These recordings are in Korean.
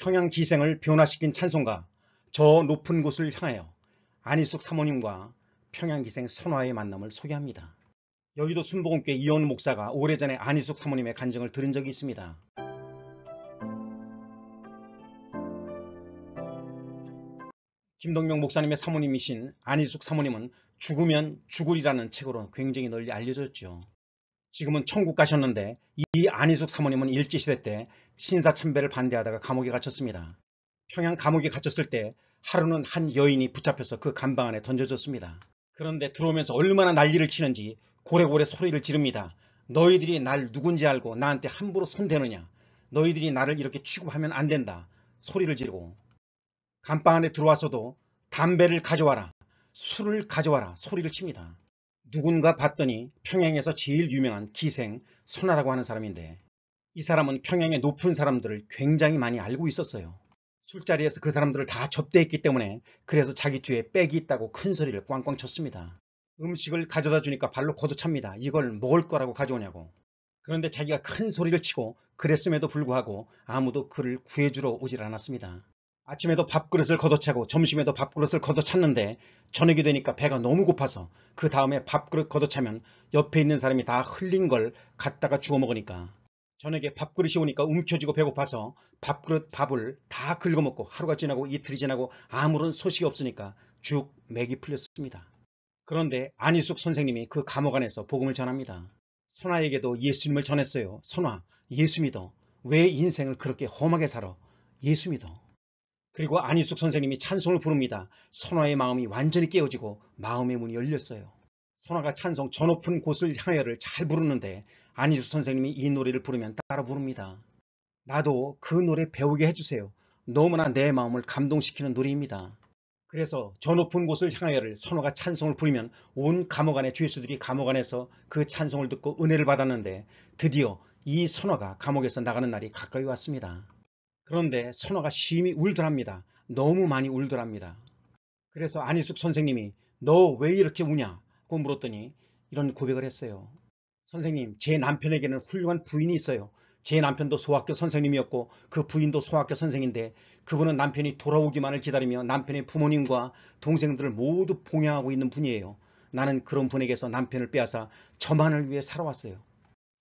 평양기생을 변화시킨 찬송가 저 높은 곳을 향하여 안희숙 사모님과 평양기생 선화의 만남을 소개합니다. 여의도 순복음교회 이혼 목사가 오래전에 안희숙 사모님의 간증을 들은 적이 있습니다. 김동명 목사님의 사모님이신 안희숙 사모님은 죽으면 죽으리라는 책으로 굉장히 널리 알려졌죠. 지금은 천국 가셨는데 이 안희숙 사모님은 일제시대 때 신사참배를 반대하다가 감옥에 갇혔습니다. 평양 감옥에 갇혔을 때 하루는 한 여인이 붙잡혀서 그 감방 안에 던져졌습니다. 그런데 들어오면서 얼마나 난리를 치는지 고래고래 소리를 지릅니다. 너희들이 날 누군지 알고 나한테 함부로 손대느냐. 너희들이 나를 이렇게 취급하면 안 된다. 소리를 지르고 감방 안에 들어와서도 담배를 가져와라. 술을 가져와라. 소리를 칩니다. 누군가 봤더니 평양에서 제일 유명한 기생 선아라고 하는 사람인데 이 사람은 평양의 높은 사람들을 굉장히 많이 알고 있었어요. 술자리에서 그 사람들을 다 접대했기 때문에 그래서 자기 뒤에 빽이 있다고 큰 소리를 꽝꽝 쳤습니다. 음식을 가져다 주니까 발로 거두찹니다. 이걸 먹을 거라고 가져오냐고. 그런데 자기가 큰 소리를 치고 그랬음에도 불구하고 아무도 그를 구해주러 오질 않았습니다. 아침에도 밥그릇을 걷어차고 점심에도 밥그릇을 걷어찼는데 저녁이 되니까 배가 너무 고파서 그 다음에 밥그릇 걷어차면 옆에 있는 사람이 다 흘린 걸 갖다가 주워 먹으니까 저녁에 밥그릇이 오니까 움켜쥐고 배고파서 밥그릇 밥을 다 긁어먹고 하루가 지나고 이틀이 지나고 아무런 소식이 없으니까 쭉 맥이 풀렸습니다. 그런데 안희숙 선생님이 그 감옥 안에서 복음을 전합니다. 선화에게도 예수님을 전했어요. 선화, 예수 믿어. 왜 인생을 그렇게 험하게 살아? 예수 믿어. 그리고 안희숙 선생님이 찬송을 부릅니다. 선화의 마음이 완전히 깨어지고 마음의 문이 열렸어요. 선화가 찬송 저 높은 곳을 향하여를 잘 부르는데 안희숙 선생님이 이 노래를 부르면 따라 부릅니다. 나도 그 노래 배우게 해주세요. 너무나 내 마음을 감동시키는 노래입니다. 그래서 저 높은 곳을 향하여를 선호가 찬송을 부르면 온 감옥 안에 죄수들이 감옥 안에서 그 찬송을 듣고 은혜를 받았는데 드디어 이 선호가 감옥에서 나가는 날이 가까이 왔습니다. 그런데 선호가 심히 울더랍니다. 너무 많이 울더랍니다. 그래서 안희숙 선생님이 너 왜 이렇게 우냐고 물었더니 이런 고백을 했어요. 선생님 제 남편에게는 훌륭한 부인이 있어요. 제 남편도 소학교 선생님이었고 그 부인도 소학교 선생인데 그분은 남편이 돌아오기만을 기다리며 남편의 부모님과 동생들을 모두 봉양하고 있는 분이에요. 나는 그런 분에게서 남편을 빼앗아 저만을 위해 살아왔어요.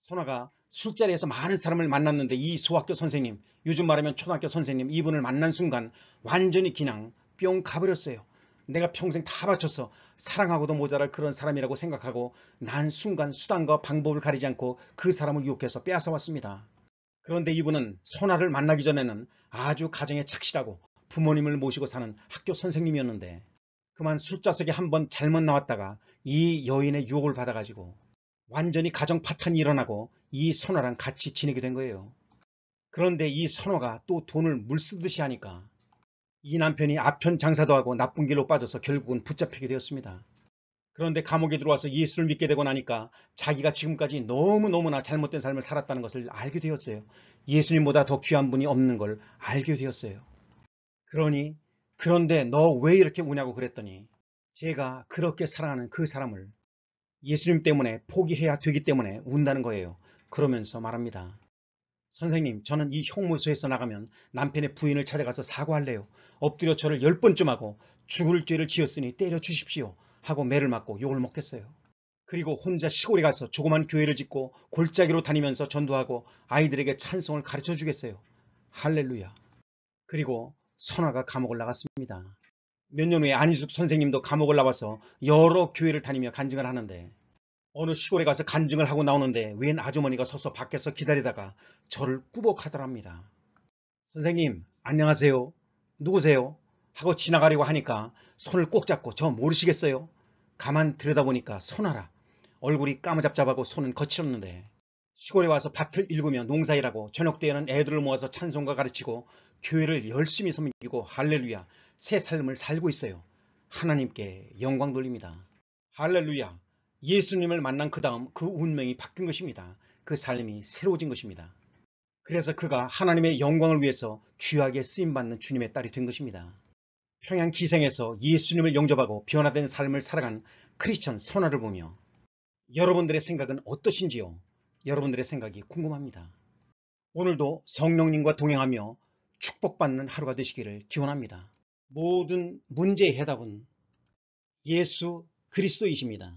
선화가 술자리에서 많은 사람을 만났는데 이소학교 선생님, 요즘 말하면 초등학교 선생님 이분을 만난 순간 완전히 그냥 뿅 가버렸어요. 내가 평생 다바쳐서 사랑하고도 모자랄 그런 사람이라고 생각하고 난 순간 수단과 방법을 가리지 않고 그 사람을 유혹해서 빼앗아왔습니다. 그런데 이분은 선아를 만나기 전에는 아주 가정에 착실하고 부모님을 모시고 사는 학교 선생님이었는데 그만 술자석에 한번 잘못 나왔다가 이 여인의 유혹을 받아가지고 완전히 가정 파탄이 일어나고 이 선화랑 같이 지내게 된 거예요. 그런데 이 선화가 또 돈을 물쓰듯이 하니까 이 남편이 아편 장사도 하고 나쁜 길로 빠져서 결국은 붙잡히게 되었습니다. 그런데 감옥에 들어와서 예수를 믿게 되고 나니까 자기가 지금까지 너무너무나 잘못된 삶을 살았다는 것을 알게 되었어요. 예수님보다 더 귀한 분이 없는 걸 알게 되었어요. 그러니 그런데 너 왜 이렇게 우냐고 그랬더니 제가 그렇게 사랑하는 그 사람을 예수님 때문에 포기해야 되기 때문에 운다는 거예요. 그러면서 말합니다. 선생님 저는 이 형무소에서 나가면 남편의 부인을 찾아가서 사과할래요. 엎드려 저를 열 번쯤 하고 죽을 죄를 지었으니 때려 주십시오 하고 매를 맞고 욕을 먹겠어요. 그리고 혼자 시골에 가서 조그만 교회를 짓고 골짜기로 다니면서 전도하고 아이들에게 찬송을 가르쳐 주겠어요. 할렐루야. 그리고 선화가 감옥을 나갔습니다. 몇 년 후에 안희숙 선생님도 감옥을 나와서 여러 교회를 다니며 간증을 하는데 어느 시골에 가서 간증을 하고 나오는데 웬 아주머니가 서서 밖에서 기다리다가 저를 꾸벅하더랍니다. 선생님 안녕하세요. 누구세요? 하고 지나가려고 하니까 손을 꼭 잡고 저 모르시겠어요? 가만 들여다보니까 손아라 얼굴이 까무잡잡하고 손은 거칠었는데 시골에 와서 밭을 일구며 농사일하고 저녁 때에는 애들을 모아서 찬송가 가르치고 교회를 열심히 섬기고 할렐루야 새 삶을 살고 있어요. 하나님께 영광 돌립니다. 할렐루야 예수님을 만난 그 다음 그 운명이 바뀐 것입니다. 그 삶이 새로워진 것입니다. 그래서 그가 하나님의 영광을 위해서 귀하게 쓰임받는 주님의 딸이 된 것입니다. 평양 기생에서 예수님을 영접하고 변화된 삶을 살아간 크리스천 선화를 보며 여러분들의 생각은 어떠신지요? 여러분들의 생각이 궁금합니다. 오늘도 성령님과 동행하며 축복받는 하루가 되시기를 기원합니다. 모든 문제의 해답은 예수 그리스도이십니다.